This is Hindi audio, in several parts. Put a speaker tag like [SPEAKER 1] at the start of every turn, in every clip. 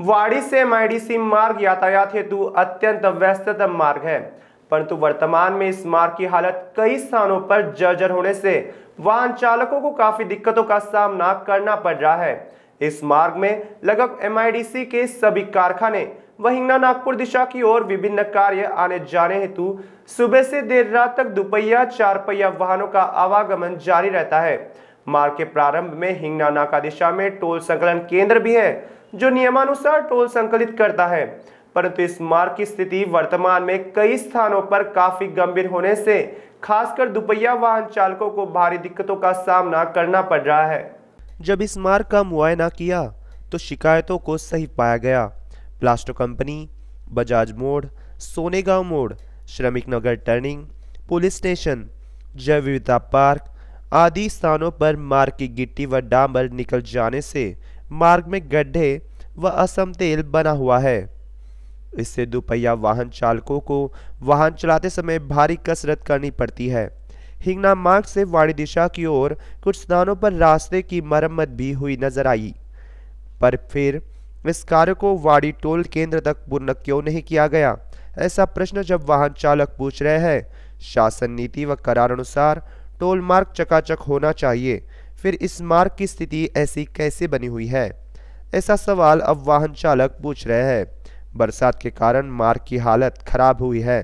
[SPEAKER 1] वाड़ी से माइडीसी मार्ग यातायात हेतु अत्यंत व्यस्ततम मार्ग है परंतु वर्तमान में इस मार्ग की हालत कई स्थानों पर जर्जर होने से वाहन चालकों को काफी दिक्कतों का सामना करना पड़ रहा है इस मार्ग में लगभग एम के सभी कारखाने व नागपुर दिशा की ओर विभिन्न कार्य आने जाने हेतु सुबह से देर रात तक दोपहिया चार पहिया वाहनों का आवागमन जारी रहता है मार्ग के प्रारंभ में हिंगना नाका दिशा में टोल संकलन केंद्र भी है जो नियमानुसार टोल संकलित करता है परंतु इस मार्ग की स्थिति वर्तमान में कई स्थानों पर काफी गंभीर होने से खासकर दुपहिया वाहन चालकों को भारी दिक्कतों का सामना करना पड़ रहा है जब इस मार्ग का मुआयना किया तो शिकायतों को सही पाया गया प्लास्टो कंपनी बजाज मोड़ सोनेगांव मोड़ श्रमिक नगर टर्निंग पुलिस स्टेशन जैव विविधता पार्क आदि स्थानों पर मार्ग की गिट्टी व डांबर निकल जाने से मार्ग में गड्ढे व तेल बना हुआ है इससे दोपहिया वाहन चालकों को वाहन चलाते समय भारी कसरत करनी पड़ती है हिंगना मार्ग से वाड़ी दिशा की ओर कुछ स्थानों पर रास्ते की मरम्मत भी हुई नजर आई पर फिर इस कार्य को वाड़ी टोल केंद्र तक पूर्ण क्यों नहीं किया गया ऐसा प्रश्न जब वाहन चालक पूछ रहे हैं शासन नीति व करार अनुसार टोल मार्ग चकाचक होना चाहिए फिर इस मार्ग की स्थिति ऐसी कैसे बनी हुई है ऐसा सवाल अब वाहन चालक पूछ रहे हैं बरसात के कारण मार्ग की हालत खराब हुई है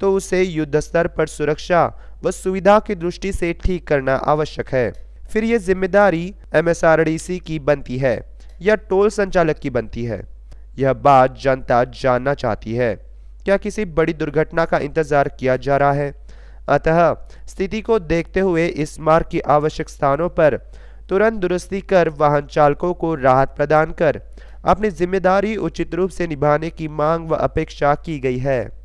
[SPEAKER 1] तो उसे युद्ध स्तर पर सुरक्षा व सुविधा की दृष्टि से ठीक करना आवश्यक है फिर यह जिम्मेदारी एम की बनती है या टोल संचालक की बनती है यह बात जनता जानना चाहती है क्या किसी बड़ी दुर्घटना का इंतजार किया जा रहा है अतः स्थिति को देखते हुए इस मार्ग की आवश्यक स्थानों पर तुरंत दुरुस्ती कर वाहन चालकों को राहत प्रदान कर अपनी जिम्मेदारी उचित रूप से निभाने की मांग व अपेक्षा की गई है